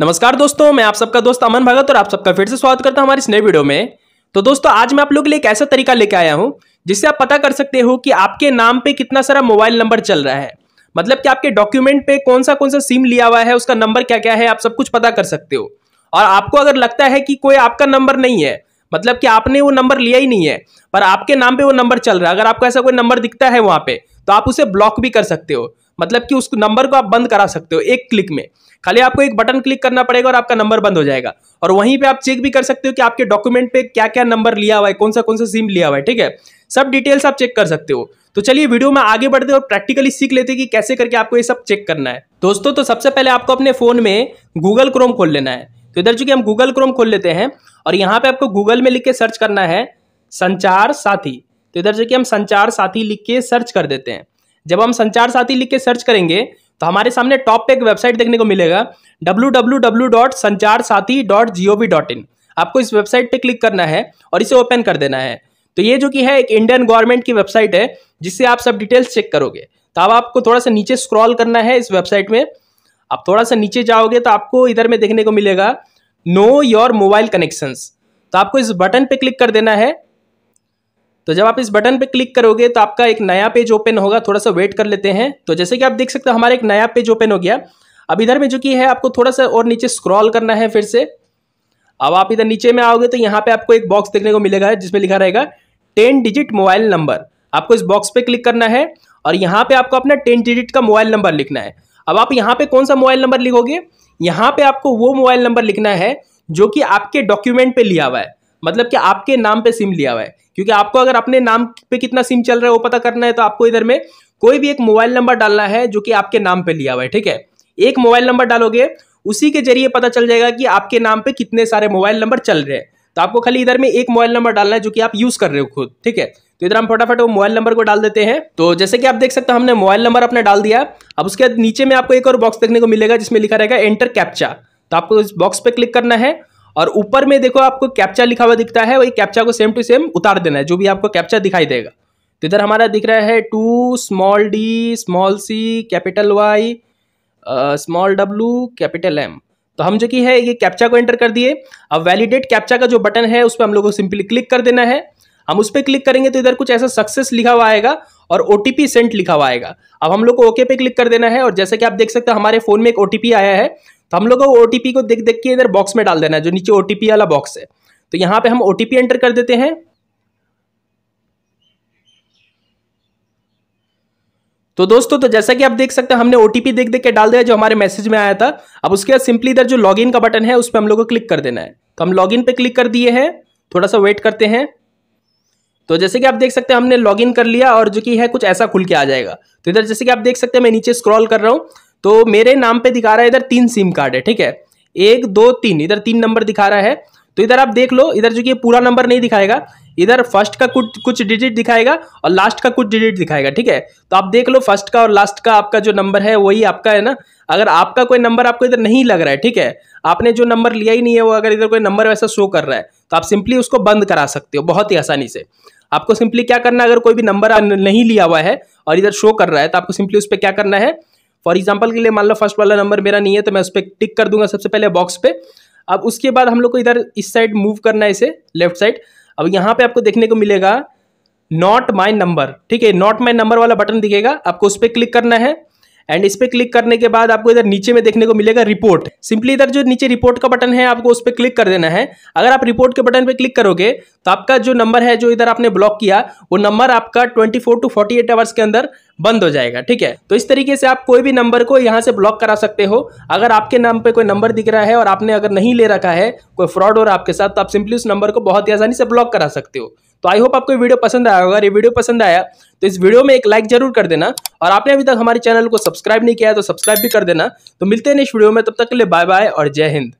नमस्कार दोस्तों मैं आप सबका दोस्त अमन भगत और आप सबका फिर से स्वागत करता हूं हमारे इस नए वीडियो में तो दोस्तों आज मैं आप लोग के लिए एक ऐसा तरीका लेके आया हूं जिससे आप पता कर सकते हो कि आपके नाम पे कितना सारा मोबाइल नंबर चल रहा है मतलब कि आपके डॉक्यूमेंट पे कौन सा कौन सा सिम लिया हुआ है उसका नंबर क्या क्या है आप सब कुछ पता कर सकते हो और आपको अगर लगता है कि कोई आपका नंबर नहीं है मतलब कि आपने वो नंबर लिया ही नहीं है पर आपके नाम पे वो नंबर चल रहा है अगर आपको ऐसा कोई नंबर दिखता है वहां पे तो आप उसे ब्लॉक भी कर सकते हो मतलब कि उस नंबर को आप बंद करा सकते हो एक क्लिक में खाली आपको एक बटन क्लिक करना पड़ेगा और आपका नंबर बंद हो जाएगा और वहीं पे आप चेक भी कर सकते हो कि आपके डॉक्यूमेंट पे क्या क्या नंबर लिया हुआ है कौन सा कौन सा सिम लिया हुआ है ठीक है सब डिटेल्स आप चेक कर सकते हो तो चलिए वीडियो में आगे बढ़ते और प्रैक्टिकली सीख लेते कि कैसे करके आपको ये सब चेक करना है दोस्तों तो सबसे पहले आपको अपने फ़ोन में गूगल क्रोम खोल लेना है तो इधर चूंकि हम गूगल क्रोम खोल लेते हैं और यहाँ पे आपको गूगल में लिख के सर्च करना है संचार साथी तो इधर चूंकि हम संचार साथी लिख के सर्च कर देते हैं जब हम संचार साथी लिख के सर्च करेंगे तो हमारे सामने टॉप पे एक वेबसाइट देखने को मिलेगा डब्ल्यू आपको इस वेबसाइट पे क्लिक करना है और इसे ओपन कर देना है तो ये जो कि है एक इंडियन गवर्नमेंट की वेबसाइट है जिससे आप सब डिटेल्स चेक करोगे तो अब आपको थोड़ा सा नीचे स्क्रॉल करना है इस वेबसाइट में आप थोड़ा सा नीचे जाओगे तो आपको इधर में देखने को मिलेगा नो योर मोबाइल कनेक्शंस तो आपको इस बटन पे क्लिक कर देना है तो जब आप इस बटन पे क्लिक करोगे तो आपका एक नया पेज ओपन होगा थोड़ा सा वेट कर लेते हैं तो जैसे कि आप देख सकते हो हमारा एक नया पेज ओपन हो गया अब इधर में जो कि है आपको थोड़ा सा और नीचे स्क्रॉल करना है फिर से अब आप इधर नीचे में आओगे तो यहाँ पे आपको एक बॉक्स देखने को मिलेगा जिसमें लिखा रहेगा टेन डिजिट मोबाइल नंबर आपको इस बॉक्स पे क्लिक करना है और यहाँ पे आपको अपना टेन डिजिट का मोबाइल नंबर लिखना है अब आप यहाँ पे कौन सा मोबाइल नंबर लिखोगे यहाँ पे आपको वो मोबाइल नंबर लिखना है जो कि आपके डॉक्यूमेंट पे लिया हुआ है मतलब कि आपके नाम पे सिम लिया हुआ है क्योंकि आपको अगर अपने नाम पे कितना सिम चल रहा है वो पता करना है तो आपको इधर में कोई भी एक मोबाइल नंबर डालना है जो कि आपके नाम पे लिया हुआ है ठीक है एक मोबाइल नंबर डालोगे उसी के जरिए पता चल जाएगा कि आपके नाम पे कितने सारे मोबाइल नंबर चल रहे हैं तो आपको खाली इधर में एक मोबाइल नंबर डालना है जो कि आप यूज़ कर रहे हो खुद ठीक है तो इधर हम फटाफट वो मोबाइल नंबर को डाल देते हैं तो जैसे कि आप देख सकते हैं हमने मोबाइल नंबर अपना डाल दिया अब उसके बाद नीचे में आपको एक और बॉक्स देखने को मिलेगा जिसमें लिखा रहेगा एंटर कैप्चा तो आपको इस बॉक्स पे क्लिक करना है और ऊपर में देखो आपको कैप्चा लिखा हुआ दिखता है वही कैप्चा को सेम टू सेम उतार देना है जो भी आपको कैप्चा दिखाई देगा तो इधर हमारा दिख रहा है two small d small c capital Y small डब्लू कैपिटल एम तो हम जो कि है ये कैप्चा को एंटर कर दिए अब वैलिडेट कैप्चा का जो बटन है उस पर हम लोग को सिंपली क्लिक कर देना है हम उस पर क्लिक करेंगे तो इधर कुछ ऐसा सक्सेस लिखा हुआ आएगा और ओ सेंट लिखा हुआ आएगा अब हम लोग को ओके पे क्लिक कर देना है और जैसे कि आप देख सकते हैं हमारे फोन में एक ओ आया है तो हम लोग को ओ को देख देख के इधर बॉक्स में डाल देना है जो नीचे ओ वाला बॉक्स है तो यहाँ पे हम ओ एंटर कर देते हैं तो दोस्तों तो जैसा कि आप देख सकते हैं हमने ओटीपी देख देख के डाल दिया जो हमारे मैसेज में आया था अब उसके बाद सिंपली इधर जो लॉगिन का बटन है उस पर हम लोग को क्लिक कर देना है तो हम लॉगिन पे क्लिक कर दिए हैं थोड़ा सा वेट करते हैं तो जैसे कि आप देख सकते हैं हमने लॉगिन कर लिया और जो कि है कुछ ऐसा खुल के आ जाएगा तो इधर जैसे कि आप देख सकते हैं मैं नीचे स्क्रॉल कर रहा हूँ तो मेरे नाम पे दिखा रहा है इधर तीन सिम कार्ड है ठीक है एक दो तीन इधर तीन नंबर दिखा रहा है तो इधर आप देख लो इधर जो कि पूरा नंबर नहीं दिखाएगा इधर फर्स्ट का कुछ कुछ डिजिट दिखाएगा और लास्ट का कुछ डिजिट दिखाएगा ठीक है तो आप देख लो फर्स्ट का और लास्ट का आपका जो नंबर है वही आपका है ना अगर आपका कोई नंबर आपको इधर नहीं लग रहा है ठीक है आपने जो नंबर लिया ही नहीं है वो अगर इधर कोई नंबर वैसा शो कर रहा है तो आप सिंपली उसको बंद करा सकते हो बहुत ही आसानी से आपको सिंपली क्या करना है अगर कोई भी नंबर नहीं लिया हुआ है और इधर शो कर रहा है तो आपको सिंपली उस पर क्या करना है फॉर एग्जाम्पल के लिए मान लो फर्स्ट वाला नंबर मेरा नहीं है तो मैं उस पर टिक कर दूंगा सबसे पहले बॉक्स पे अब उसके बाद हम लोग को इधर इस साइड मूव करना है इसे लेफ्ट साइड अब यहाँ पे आपको देखने को मिलेगा नॉट माई नंबर ठीक है नॉट माई नंबर वाला बटन दिखेगा आपको उस पर क्लिक करना है एंड इस पर क्लिक करने के बाद आपको इधर नीचे में देखने को मिलेगा रिपोर्ट सिंपली इधर जो नीचे रिपोर्ट का बटन है आपको उस पर क्लिक कर देना है अगर आप रिपोर्ट के बटन पर क्लिक करोगे तो आपका जो नंबर है जो इधर आपने ब्लॉक किया वो नंबर आपका ट्वेंटी टू फोर्टी आवर्स के अंदर बंद हो जाएगा ठीक है तो इस तरीके से आप कोई भी नंबर को यहाँ से ब्लॉक करा सकते हो अगर आपके नाम पर कोई नंबर दिख रहा है और आपने अगर नहीं ले रखा है कोई फ्रॉड हो रहा है आपके साथ तो आप सिंपली उस नंबर को बहुत ही आसानी से ब्लॉक करा सकते हो तो आई होप आपको वीडियो पसंद आया अगर ये वीडियो पसंद आया तो इस वीडियो में एक लाइक जरूर कर देना और आपने अभी तक हमारे चैनल को सब्सक्राइब नहीं किया तो सब्सक्राइब भी कर देना तो मिलते हैं इस वीडियो में तब तक के लिए बाय बाय और जय हिंद